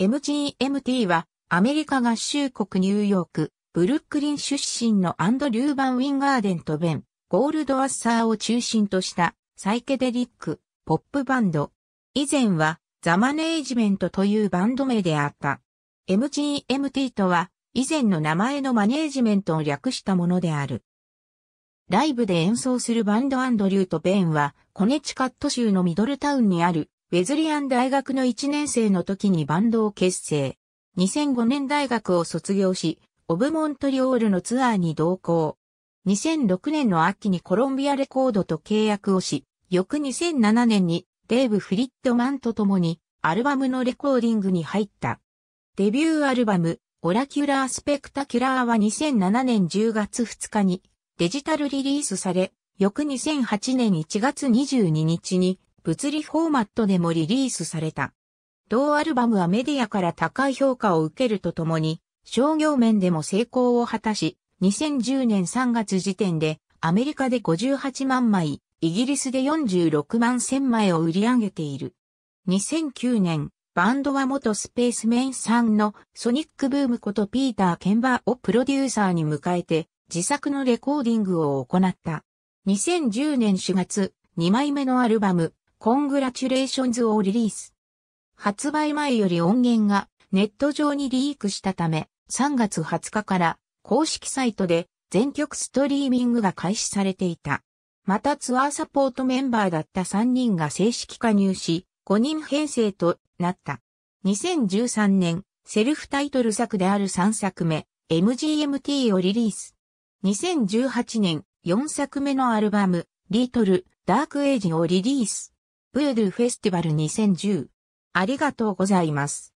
MGMT はアメリカ合衆国ニューヨーク、ブルックリン出身のアンドリュー・バン・ウィンガーデンとベン、ゴールドアッサーを中心としたサイケデリック、ポップバンド。以前はザ・マネージメントというバンド名であった。MGMT とは以前の名前のマネージメントを略したものである。ライブで演奏するバンドアンドリューとベンはコネチカット州のミドルタウンにあるウェズリアン大学の1年生の時にバンドを結成。2005年大学を卒業し、オブモントリオールのツアーに同行。2006年の秋にコロンビアレコードと契約をし、翌2007年にデーブ・フリットマンと共にアルバムのレコーディングに入った。デビューアルバム、オラキュラー・スペクタキュラーは2007年10月2日にデジタルリリースされ、翌2008年1月22日に物理フォーマットでもリリースされた。同アルバムはメディアから高い評価を受けるとともに、商業面でも成功を果たし、2010年3月時点で、アメリカで58万枚、イギリスで46万1000枚を売り上げている。2009年、バンドは元スペースメインさんのソニックブームことピーター・ケンバーをプロデューサーに迎えて自作のレコーディングを行った。2010年4月、2枚目のアルバム、コングラチュレーションズをリリース。発売前より音源がネット上にリークしたため、3月20日から公式サイトで全曲ストリーミングが開始されていた。またツアーサポートメンバーだった3人が正式加入し、5人編成となった。2013年、セルフタイトル作である3作目、MGMT をリリース。2018年、4作目のアルバム、リトル、ダークエイジをリリース。ブードゥフェスティバル2010。ありがとうございます。